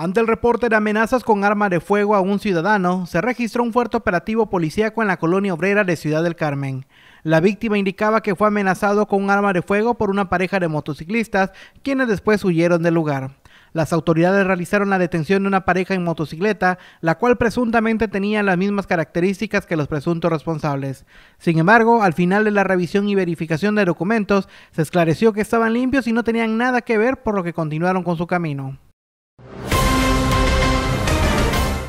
Ante el reporte de amenazas con arma de fuego a un ciudadano, se registró un fuerte operativo policíaco en la colonia obrera de Ciudad del Carmen. La víctima indicaba que fue amenazado con un arma de fuego por una pareja de motociclistas, quienes después huyeron del lugar. Las autoridades realizaron la detención de una pareja en motocicleta, la cual presuntamente tenía las mismas características que los presuntos responsables. Sin embargo, al final de la revisión y verificación de documentos, se esclareció que estaban limpios y no tenían nada que ver por lo que continuaron con su camino.